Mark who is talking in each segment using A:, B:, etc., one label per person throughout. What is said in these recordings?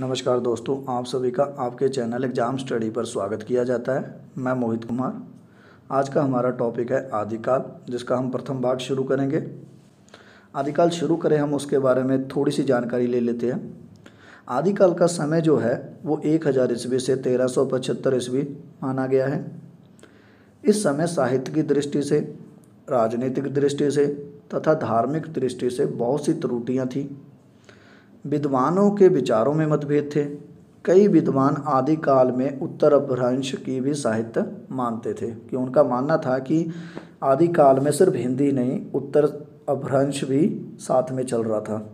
A: नमस्कार दोस्तों आप सभी का आपके चैनल एग्जाम स्टडी पर स्वागत किया जाता है मैं मोहित कुमार आज का हमारा टॉपिक है आदिकाल जिसका हम प्रथम भाग शुरू करेंगे आदिकाल शुरू करें हम उसके बारे में थोड़ी सी जानकारी ले लेते हैं आदिकाल का समय जो है वो एक हज़ार ईस्वी से तेरह सौ पचहत्तर ईस्वी माना गया है इस समय साहित्य की दृष्टि से राजनीतिक दृष्टि से तथा धार्मिक दृष्टि से बहुत सी त्रुटियाँ थीं विद्वानों के विचारों में मतभेद थे कई विद्वान आदिकाल में उत्तर अपभ्रंश की भी साहित्य मानते थे कि उनका मानना था कि आदिकाल में सिर्फ हिंदी नहीं उत्तर अपभ्रंश भी साथ में चल रहा था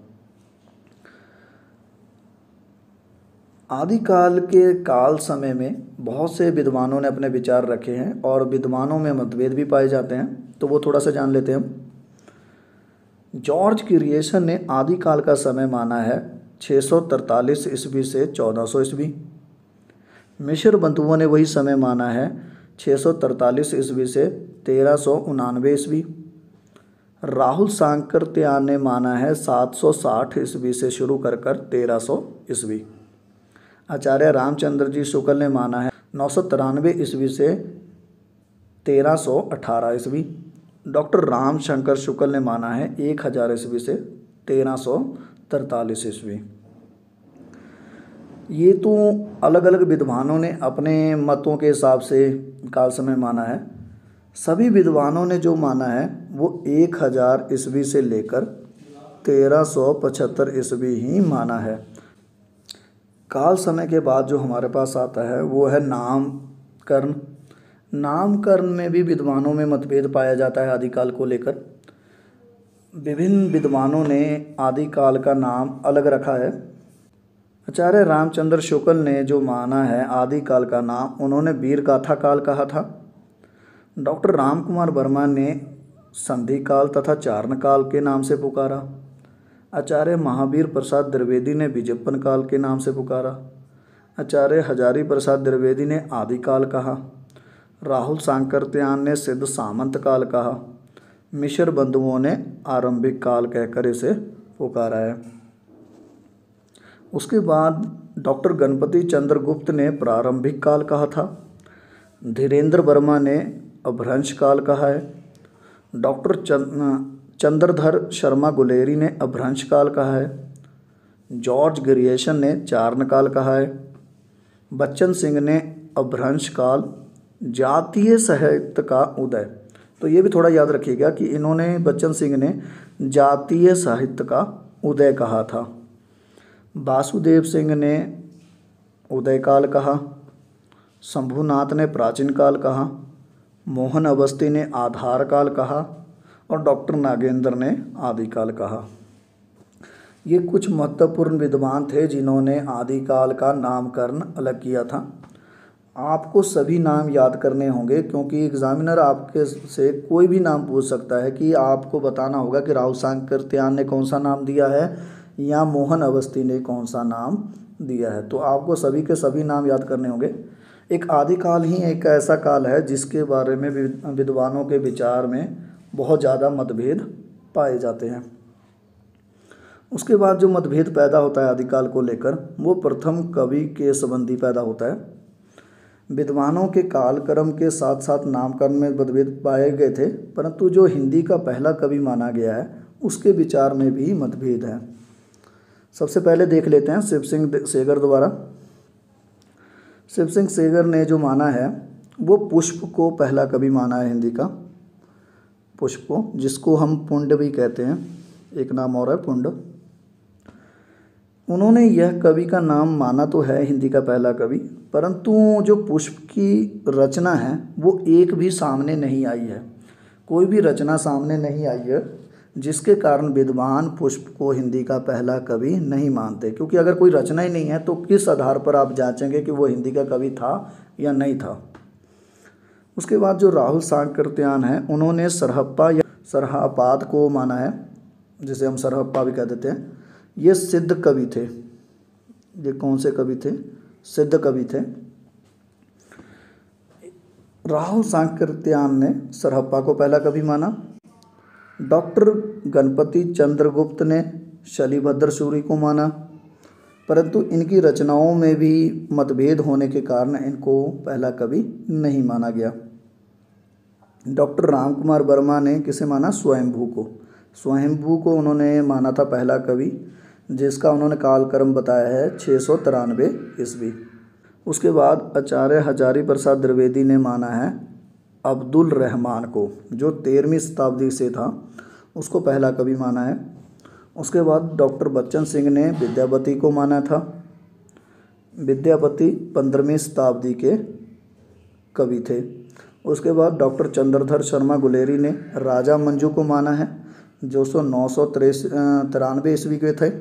A: आदिकाल के काल समय में बहुत से विद्वानों ने अपने विचार रखे हैं और विद्वानों में मतभेद भी पाए जाते हैं तो वो थोड़ा सा जान लेते हैं हम जॉर्ज क्रिएशन ने आदिकाल का समय माना है 643 ईस्वी से 1400 ईस्वी मिश्र बंधुओं ने वही समय माना है 643 ईस्वी से तेरह सौ ईस्वी राहुल शांकर त्यान ने माना है 760 ईस्वी से शुरू कर कर तेरह सौ ईस्वी आचार्य रामचंद्र जी शुक्ल ने माना है नौ सौ तिरानवे ईस्वी से तेरह सौ अठारह ईस्वी डॉक्टर राम शंकर शुक्ल ने माना है एक हज़ार ईस्वी से तेरह सौ तरतालीस ईस्वी ये तो अलग अलग विद्वानों ने अपने मतों के हिसाब से काल समय माना है सभी विद्वानों ने जो माना है वो एक हज़ार ईस्वी से लेकर तेरह सौ पचहत्तर ईस्वी ही माना है काल समय के बाद जो हमारे पास आता है वो है नामकरण नामकरण में भी विद्वानों में मतभेद पाया जाता है आदिकाल को लेकर विभिन्न विद्वानों ने आदिकाल का नाम अलग रखा है आचार्य रामचंद्र शुक्ल ने जो माना है आदिकाल का नाम उन्होंने वीर गाथा काल कहा था डॉक्टर राम कुमार वर्मा ने संधि काल तथा चारण काल के नाम से पुकारा आचार्य महावीर प्रसाद द्विवेदी ने विजप्पन काल के नाम से पुकारा आचार्य हजारी प्रसाद द्विवेदी ने आदिकाल कहा राहुल सांकृत्यान ने सिद्ध सामंत काल कहा मिश्र बंधुओं ने आरंभिक काल कहकर इसे पुकारा है उसके बाद डॉक्टर गणपति चंद्र गुप्त ने प्रारंभिक काल कहा था धीरेन्द्र वर्मा ने अभ्रंश काल कहा है डॉक्टर चंद्रधर शर्मा गुलेरी ने अभ्रंश काल कहा है जॉर्ज ग्रिएशन ने चारण काल कहा है बच्चन सिंह ने अभ्रंश काल जातीय साहित्य का उदय तो ये भी थोड़ा याद रखिएगा कि इन्होंने बच्चन सिंह ने जातीय साहित्य का उदय कहा था वासुदेव सिंह ने उदय काल कहा शंभुनाथ ने प्राचीन काल कहा मोहन अवस्थी ने आधार काल कहा और डॉक्टर नागेंद्र ने आदिकाल कहा ये कुछ महत्वपूर्ण विद्वान थे जिन्होंने आदिकाल का नामकरण अलग किया था आपको सभी नाम याद करने होंगे क्योंकि एग्ज़ामिनर आपके से कोई भी नाम पूछ सकता है कि आपको बताना होगा कि राव शंकर त्यान ने कौन सा नाम दिया है या मोहन अवस्थी ने कौन सा नाम दिया है तो आपको सभी के सभी नाम याद करने होंगे एक आदिकाल ही एक ऐसा काल है जिसके बारे में विद्वानों के विचार में बहुत ज़्यादा मतभेद पाए जाते हैं उसके बाद जो मतभेद पैदा होता है आदिकाल को लेकर वो प्रथम कवि के संबंधी पैदा होता है विद्वानों के कालक्रम के साथ साथ नामकरण में मतभेद पाए गए थे परंतु जो हिंदी का पहला कवि माना गया है उसके विचार में भी मतभेद है सबसे पहले देख लेते हैं शिव सिंह सेगर द्वारा शिव सिंह सेगर ने जो माना है वो पुष्प को पहला कवि माना है हिंदी का पुष्प को जिसको हम पुंड भी कहते हैं एक नाम और है पुंड उन्होंने यह कवि का नाम माना तो है हिंदी का पहला कवि परंतु जो पुष्प की रचना है वो एक भी सामने नहीं आई है कोई भी रचना सामने नहीं आई है जिसके कारण विद्वान पुष्प को हिंदी का पहला कवि नहीं मानते क्योंकि अगर कोई रचना ही नहीं है तो किस आधार पर आप जांचेंगे कि वो हिंदी का कवि था या नहीं था उसके बाद जो राहुल सांकृत्यान है उन्होंने सरहप्पा या सरहापाद को माना है जिसे हम सरहप्पा भी कह देते हैं ये सिद्ध कवि थे ये कौन से कवि थे सिद्ध कवि थे राहुल सांकृत्यान ने सरहप्पा को पहला कवि माना डॉक्टर गणपति चंद्रगुप्त ने शलिभद्र सूरी को माना परंतु इनकी रचनाओं में भी मतभेद होने के कारण इनको पहला कवि नहीं माना गया डॉक्टर राम कुमार वर्मा ने किसे माना स्वयंभू को स्वयंभू को उन्होंने माना था पहला कवि जिसका उन्होंने कालक्रम बताया है छः सौ तिरानवे ईस्वी उसके बाद आचार्य हजारी प्रसाद द्विवेदी ने माना है अब्दुल रहमान को जो तेरहवीं शताब्दी से था उसको पहला कवि माना है उसके बाद डॉक्टर बच्चन सिंह ने विद्यापति को माना था विद्यापति पंद्रहवीं शताब्दी के कवि थे उसके बाद डॉक्टर चंद्रधर शर्मा गुलेरी ने राजा मंजू को माना है जो सौ नौ सौ तिरानवे ईस्वी के थे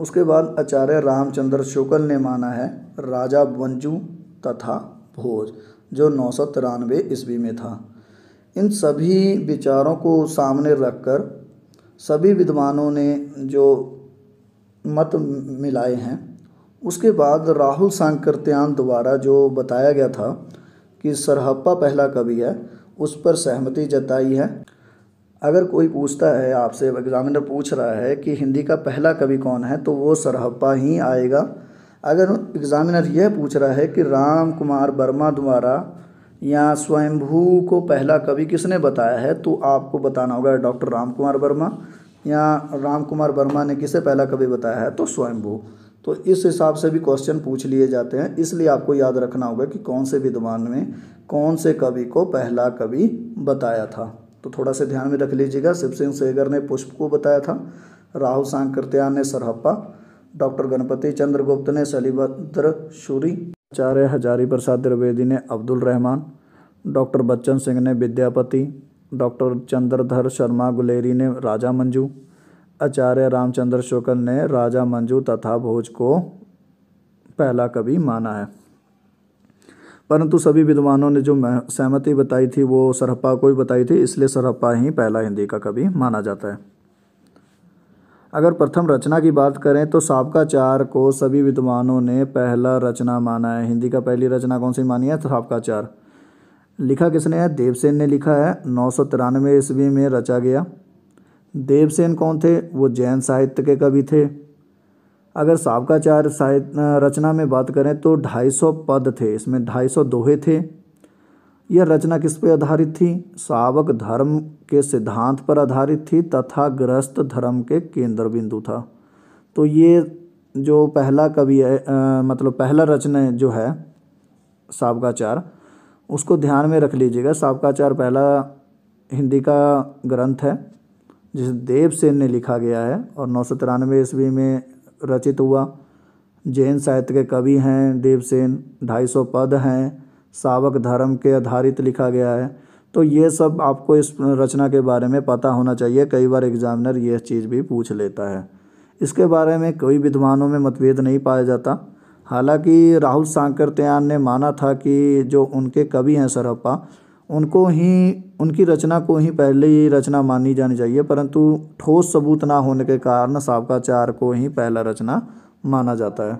A: उसके बाद आचार्य रामचंद्र शुक्ल ने माना है राजा वंजू तथा भोज जो नौ सौ तिरानवे ईस्वी में था इन सभी विचारों को सामने रखकर सभी विद्वानों ने जो मत मिलाए हैं उसके बाद राहुल सांकृत्यान द्वारा जो बताया गया था कि सरहप्पा पहला कवि है उस पर सहमति जताई है अगर कोई पूछता है आपसे एग्ज़ामिनर पूछ रहा है कि हिंदी का पहला कवि कौन है तो वो सरहप्पा ही आएगा अगर एग्ज़ामिनर यह पूछ रहा है कि राम कुमार वर्मा द्वारा या स्वयंभू को पहला कवि किसने बताया है तो आपको बताना होगा डॉक्टर राम कुमार वर्मा या राम कुमार वर्मा ने किसे पहला कवि बताया है तो स्वयंभू तो इस हिसाब से भी क्वेश्चन पूछ लिए जाते हैं इसलिए आपको याद रखना होगा कि कौन से विद्वान में कौन से कवि को पहला कवि बताया था तो थोड़ा सा ध्यान में रख लीजिएगा शिव सिंह सेगर ने पुष्प को बताया था राहुल सांकृत्यान ने सरहप्पा डॉक्टर गणपति चंद्रगुप्त ने सलीभद्र शूरी आचार्य हजारी प्रसाद द्विवेदी ने अब्दुल रहमान डॉक्टर बच्चन सिंह ने विद्यापति डॉक्टर चंद्रधर शर्मा गुलेरी ने राजा मंजू आचार्य रामचंद्र शुक्ल ने राजा मंजू तथा भोज को पहला कवि माना है परंतु सभी विद्वानों ने जो सहमति बताई थी वो सरहपा को ही बताई थी इसलिए सरहपा ही पहला हिंदी का कवि माना जाता है अगर प्रथम रचना की बात करें तो साबकाचार को सभी विद्वानों ने पहला रचना माना है हिंदी का पहली रचना कौन सी मानी है साबकाचार लिखा किसने है देवसेन ने लिखा है नौ सौ तिरानवे ईस्वी में रचा गया देवसेन कौन थे वो जैन साहित्य के कवि थे अगर सावकाचार साहित्य रचना में बात करें तो 250 पद थे इसमें 250 दोहे थे यह रचना किस पर आधारित थी सावक धर्म के सिद्धांत पर आधारित थी तथा ग्रस्त धर्म के केंद्र बिंदु था तो ये जो पहला कवि है आ, मतलब पहला रचना जो है सावकाचार उसको ध्यान में रख लीजिएगा सावकाचार पहला हिंदी का ग्रंथ है जिसे देवसेन ने लिखा गया है और नौ सौ तिरानवे ईस्वी में रचित हुआ जैन साहित्य के कवि हैं देवसेन ढाई सौ पद हैं सावक धर्म के आधारित लिखा गया है तो ये सब आपको इस रचना के बारे में पता होना चाहिए कई बार एग्जामिनर यह चीज़ भी पूछ लेता है इसके बारे में कोई विद्वानों में मतभेद नहीं पाया जाता हालांकि राहुल सांकर त्यान ने माना था कि जो उनके कवि हैं सरप्पा उनको ही उनकी रचना को ही पहले ही रचना मानी जानी चाहिए परंतु ठोस सबूत ना होने के कारण सावकाचार को ही पहला रचना माना जाता है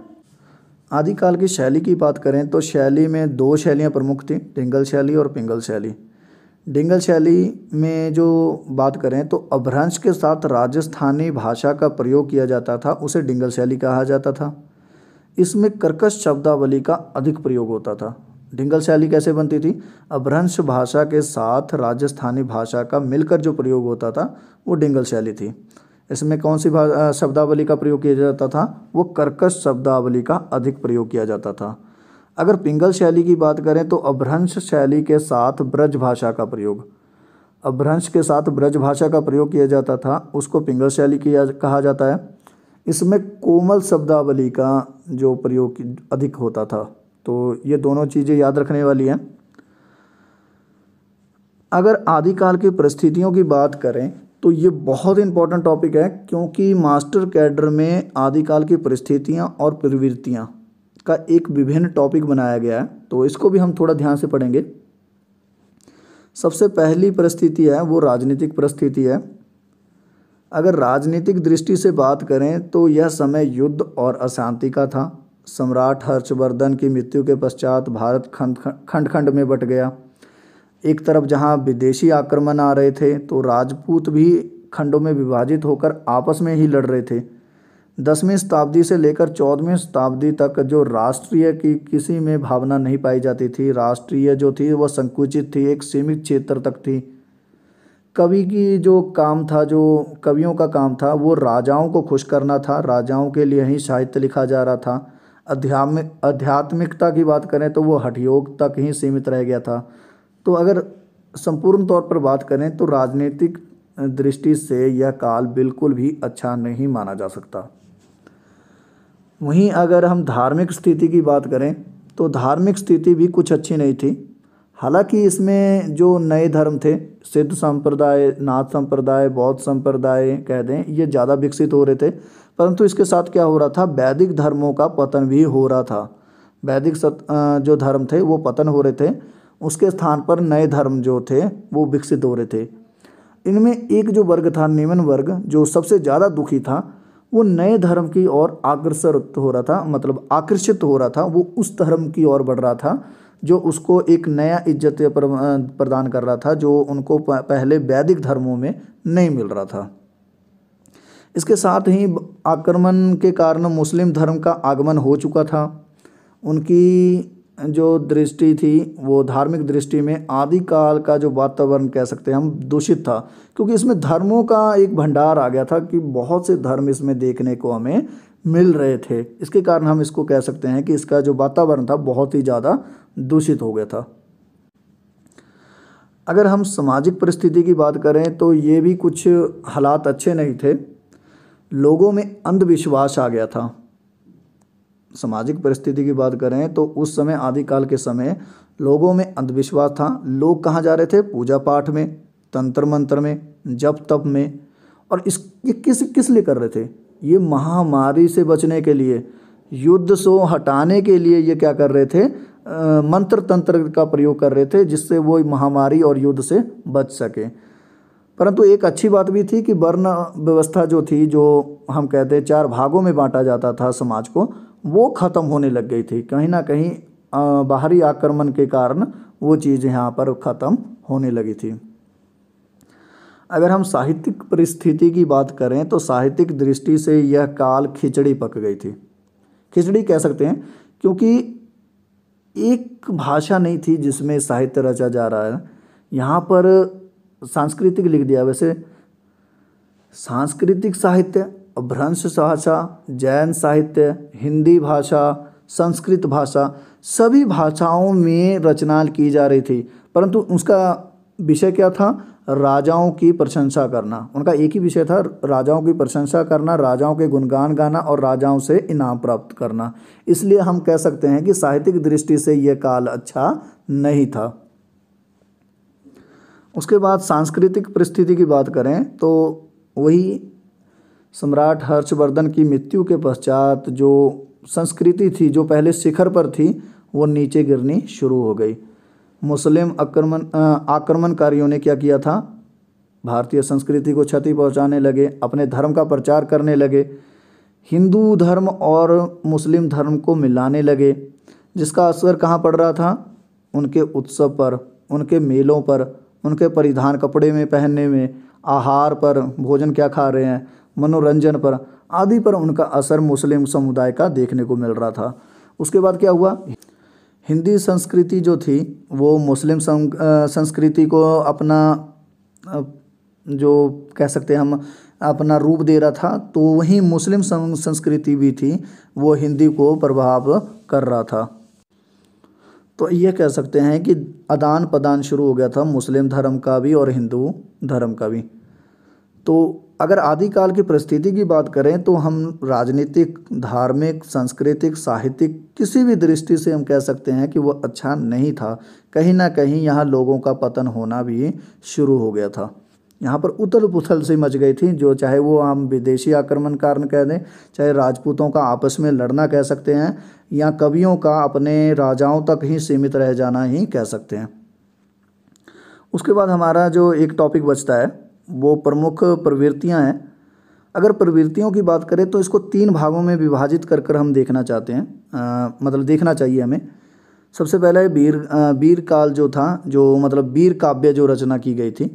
A: आदिकाल की शैली की बात करें तो शैली में दो शैलियाँ प्रमुख थीं डिंगल शैली और पिंगल शैली डिंगल शैली में जो बात करें तो अभ्रंश के साथ राजस्थानी भाषा का प्रयोग किया जाता था उसे डिंगल शैली कहा जाता था इसमें कर्कश शब्दावली का अधिक प्रयोग होता था डिंगल शैली कैसे बनती थी अभ्रंश भाषा के साथ राजस्थानी भाषा का मिलकर जो प्रयोग होता था वो डिंगल शैली थी इसमें कौन सी शब्दावली का प्रयोग किया जाता था वो कर्कश शब्दावली का अधिक प्रयोग किया जाता था अगर पिंगल शैली की बात करें तो अभ्रंश शैली के साथ ब्रज भाषा का प्रयोग अभ्रंश के साथ ब्रज भाषा का प्रयोग किया जाता था उसको पिंगल शैली किया कहा जाता है इसमें कोमल शब्दावली का जो प्रयोग अधिक होता था तो ये दोनों चीज़ें याद रखने वाली हैं अगर आदिकाल की परिस्थितियों की बात करें तो ये बहुत इंपॉर्टेंट टॉपिक है क्योंकि मास्टर कैडर में आदिकाल की परिस्थितियाँ और प्रवृत्तियाँ का एक विभिन्न टॉपिक बनाया गया है तो इसको भी हम थोड़ा ध्यान से पढ़ेंगे सबसे पहली परिस्थिति है वो राजनीतिक परिस्थिति है अगर राजनीतिक दृष्टि से बात करें तो यह समय युद्ध और अशांति का था सम्राट हर्षवर्धन की मृत्यु के पश्चात भारत खंड खंड खंड में बट गया एक तरफ जहाँ विदेशी आक्रमण आ रहे थे तो राजपूत भी खंडों में विभाजित होकर आपस में ही लड़ रहे थे दसवीं शताब्दी से लेकर चौदहवीं शताब्दी तक जो राष्ट्रीय की किसी में भावना नहीं पाई जाती थी राष्ट्रीय जो थी वह संकुचित थी एक सीमित क्षेत्र तक थी कवि की जो काम था जो कवियों का काम था वो राजाओं को खुश करना था राजाओं के लिए ही साहित्य लिखा जा रहा था अध्यात्मिक आध्यात्मिकता की बात करें तो वो हठयोग तक ही सीमित रह गया था तो अगर संपूर्ण तौर पर बात करें तो राजनीतिक दृष्टि से यह काल बिल्कुल भी अच्छा नहीं माना जा सकता वहीं अगर हम धार्मिक स्थिति की बात करें तो धार्मिक स्थिति भी कुछ अच्छी नहीं थी हालांकि इसमें जो नए धर्म थे सिद्ध संप्रदाय नाथ संप्रदाय बौद्ध संप्रदाय कह दें ये ज़्यादा विकसित हो रहे थे परंतु इसके साथ क्या हो रहा था वैदिक धर्मों का पतन भी हो रहा था वैदिक सत जो धर्म थे वो पतन हो रहे थे उसके स्थान पर नए धर्म जो थे वो विकसित हो रहे थे इनमें एक जो वर्ग था निम्न वर्ग जो सबसे ज़्यादा दुखी था वो नए धर्म की ओर आकर्षित हो रहा था मतलब आकर्षित हो रहा था वो उस धर्म की ओर बढ़ रहा था जो उसको एक नया इज्जत प्रदान कर रहा था जो उनको पहले वैदिक धर्मों में नहीं मिल रहा था इसके साथ ही आक्रमण के कारण मुस्लिम धर्म का आगमन हो चुका था उनकी जो दृष्टि थी वो धार्मिक दृष्टि में आदिकाल का जो वातावरण कह सकते हैं हम दूषित था क्योंकि इसमें धर्मों का एक भंडार आ गया था कि बहुत से धर्म इसमें देखने को हमें मिल रहे थे इसके कारण हम इसको कह सकते हैं कि इसका जो वातावरण था बहुत ही ज़्यादा दूषित हो गया था अगर हम सामाजिक परिस्थिति की बात करें तो ये भी कुछ हालात अच्छे नहीं थे लोगों में अंधविश्वास आ गया था सामाजिक परिस्थिति की बात करें तो उस समय आदिकाल के समय लोगों में अंधविश्वास था लोग कहाँ जा रहे थे पूजा पाठ में तंत्र मंत्र में जप तप में और इस ये किस किस लिए कर रहे थे ये महामारी से बचने के लिए युद्ध सो हटाने के लिए ये क्या कर रहे थे आ, मंत्र तंत्र का प्रयोग कर रहे थे जिससे वो महामारी और युद्ध से बच सके परंतु एक अच्छी बात भी थी कि वर्ण व्यवस्था जो थी जो हम कहते हैं चार भागों में बांटा जाता था समाज को वो ख़त्म होने लग गई थी कहीं ना कहीं बाहरी आक्रमण के कारण वो चीज़ यहाँ पर ख़त्म होने लगी थी अगर हम साहित्यिक परिस्थिति की बात करें तो साहित्यिक दृष्टि से यह काल खिचड़ी पक गई थी खिचड़ी कह सकते हैं क्योंकि एक भाषा नहीं थी जिसमें साहित्य रचा जा रहा है यहाँ पर तो सांस्कृतिक लिख दिया वैसे सांस्कृतिक साहित्य भ्रंश भाषा जैन साहित्य हिंदी भाषा संस्कृत भाषा सभी भाषाओं में रचना की जा रही थी परंतु उसका विषय क्या था राजाओं की प्रशंसा करना उनका एक ही विषय था राजाओं की प्रशंसा करना राजाओं के गुणगान गाना और राजाओं से इनाम प्राप्त करना इसलिए हम कह सकते हैं कि साहित्यिक दृष्टि से यह काल अच्छा नहीं था उसके बाद सांस्कृतिक परिस्थिति की बात करें तो वही सम्राट हर्षवर्धन की मृत्यु के पश्चात जो संस्कृति थी जो पहले शिखर पर थी वो नीचे गिरनी शुरू हो गई मुस्लिम आक्रमण आक्रमणकारियों ने क्या किया था भारतीय संस्कृति को क्षति पहुंचाने लगे अपने धर्म का प्रचार करने लगे हिंदू धर्म और मुस्लिम धर्म को मिलाने लगे जिसका असर कहाँ पड़ रहा था उनके उत्सव पर उनके मेलों पर उनके परिधान कपड़े में पहनने में आहार पर भोजन क्या खा रहे हैं मनोरंजन पर आदि पर उनका असर मुस्लिम समुदाय का देखने को मिल रहा था उसके बाद क्या हुआ हिंदी संस्कृति जो थी वो मुस्लिम संस्कृति को अपना जो कह सकते हैं हम अपना रूप दे रहा था तो वहीं मुस्लिम संस्कृति भी थी वो हिंदी को प्रभाव कर रहा था तो ये कह सकते हैं कि आदान प्रदान शुरू हो गया था मुस्लिम धर्म का भी और हिंदू धर्म का भी तो अगर आदिकाल की परिस्थिति की बात करें तो हम राजनीतिक धार्मिक सांस्कृतिक साहित्यिक किसी भी दृष्टि से हम कह सकते हैं कि वह अच्छा नहीं था कहीं ना कहीं यहाँ लोगों का पतन होना भी शुरू हो गया था यहाँ पर उथल पुथल सी मच गई थी जो चाहे वो हम विदेशी आक्रमण कारण कह दें चाहे राजपूतों का आपस में लड़ना कह सकते हैं या कवियों का अपने राजाओं तक ही सीमित रह जाना ही कह सकते हैं उसके बाद हमारा जो एक टॉपिक बचता है वो प्रमुख प्रवृत्तियाँ हैं अगर प्रवृत्तियों की बात करें तो इसको तीन भागों में विभाजित कर कर हम देखना चाहते हैं आ, मतलब देखना चाहिए हमें सबसे पहले वीर वीर काल जो था जो मतलब वीर काव्य जो रचना की गई थी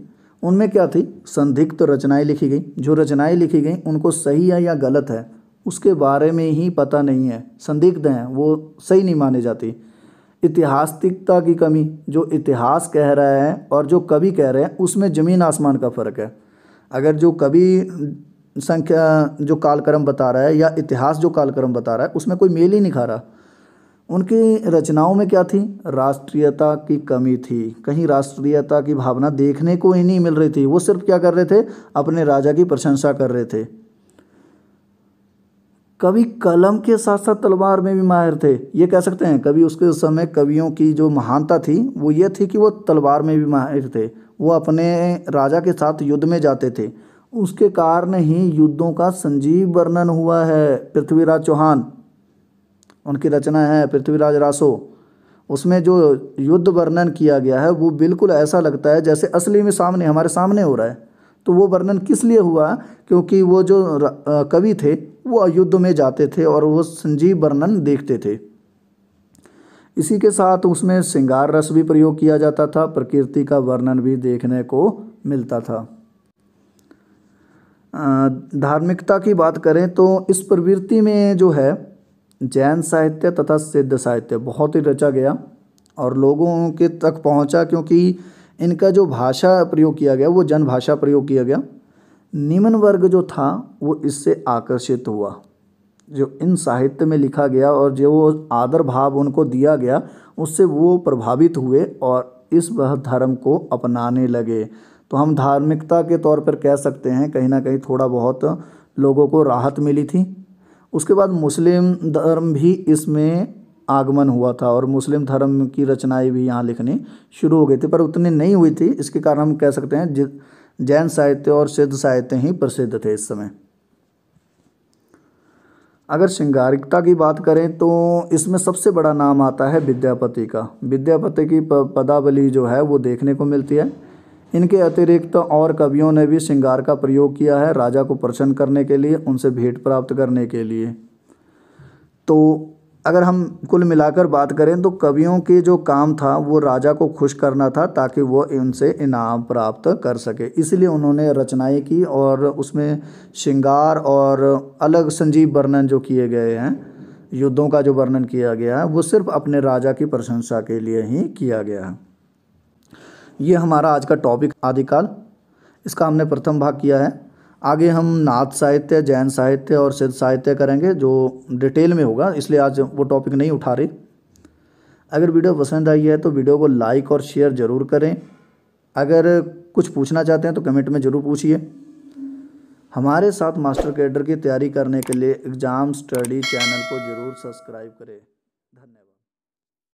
A: उनमें क्या थी संदिग्ध रचनाएं लिखी गई जो रचनाएं लिखी गई उनको सही है या गलत है उसके बारे में ही पता नहीं है संदिग्ध हैं वो सही नहीं माने जाती इतिहासिकता की कमी जो इतिहास कह रहा है और जो कवि कह रहे हैं उसमें ज़मीन आसमान का फ़र्क है अगर जो कवि संख्या जो कालक्रम बता रहा है या इतिहास जो कालक्रम बता रहा है उसमें कोई मेल ही नहीं खा रहा उनकी रचनाओं में क्या थी राष्ट्रीयता की कमी थी कहीं राष्ट्रीयता की भावना देखने को ही नहीं मिल रही थी वो सिर्फ क्या कर रहे थे अपने राजा की प्रशंसा कर रहे थे कवि कलम के साथ साथ तलवार में भी माहिर थे ये कह सकते हैं कभी उसके उस समय कवियों की जो महानता थी वो ये थी कि वो तलवार में भी माहिर थे वो अपने राजा के साथ युद्ध में जाते थे उसके कारण ही युद्धों का संजीव वर्णन हुआ है पृथ्वीराज चौहान उनकी रचना है पृथ्वीराज रासो उसमें जो युद्ध वर्णन किया गया है वो बिल्कुल ऐसा लगता है जैसे असली में सामने हमारे सामने हो रहा है तो वो वर्णन किस लिए हुआ क्योंकि वो जो कवि थे वो अयोध्या में जाते थे और वो संजीव वर्णन देखते थे इसी के साथ उसमें श्रृंगार रस भी प्रयोग किया जाता था प्रकृति का वर्णन भी देखने को मिलता था धार्मिकता की बात करें तो इस प्रवृत्ति में जो है जैन साहित्य तथा सिद्ध साहित्य बहुत ही रचा गया और लोगों के तक पहुंचा क्योंकि इनका जो भाषा प्रयोग किया गया वो जनभाषा प्रयोग किया गया निम्न वर्ग जो था वो इससे आकर्षित हुआ जो इन साहित्य में लिखा गया और जो वो आदर भाव उनको दिया गया उससे वो प्रभावित हुए और इस वह धर्म को अपनाने लगे तो हम धार्मिकता के तौर पर कह सकते हैं कहीं ना कहीं थोड़ा बहुत लोगों को राहत मिली थी उसके बाद मुस्लिम धर्म भी इसमें आगमन हुआ था और मुस्लिम धर्म की रचनाएं भी यहाँ लिखनी शुरू हो गई थी पर उतनी नहीं हुई थी इसके कारण हम कह सकते हैं जैन साहित्य और सिद्ध साहित्य ही प्रसिद्ध थे इस समय अगर श्रृंगारिकता की बात करें तो इसमें सबसे बड़ा नाम आता है विद्यापति का विद्यापति की पदावली जो है वो देखने को मिलती है इनके अतिरिक्त और कवियों ने भी श्रृंगार का प्रयोग किया है राजा को प्रसन्न करने के लिए उनसे भेंट प्राप्त करने के लिए तो अगर हम कुल मिलाकर बात करें तो कवियों के जो काम था वो राजा को खुश करना था ताकि वो उनसे इनाम प्राप्त कर सके इसलिए उन्होंने रचनाएं की और उसमें श्रृंगार और अलग संजीव वर्णन जो किए गए हैं युद्धों का जो वर्णन किया गया है वो सिर्फ अपने राजा की प्रशंसा के लिए ही किया गया है ये हमारा आज का टॉपिक आदिकाल इसका हमने प्रथम भाग किया है आगे हम नाथ साहित्य जैन साहित्य और सिद्ध साहित्य करेंगे जो डिटेल में होगा इसलिए आज वो टॉपिक नहीं उठा रहे अगर वीडियो पसंद आई है तो वीडियो को लाइक और शेयर ज़रूर करें अगर कुछ पूछना चाहते हैं तो कमेंट में ज़रूर पूछिए हमारे साथ मास्टर कैडर की तैयारी करने के लिए एग्ज़ाम स्टडी चैनल को ज़रूर सब्सक्राइब करें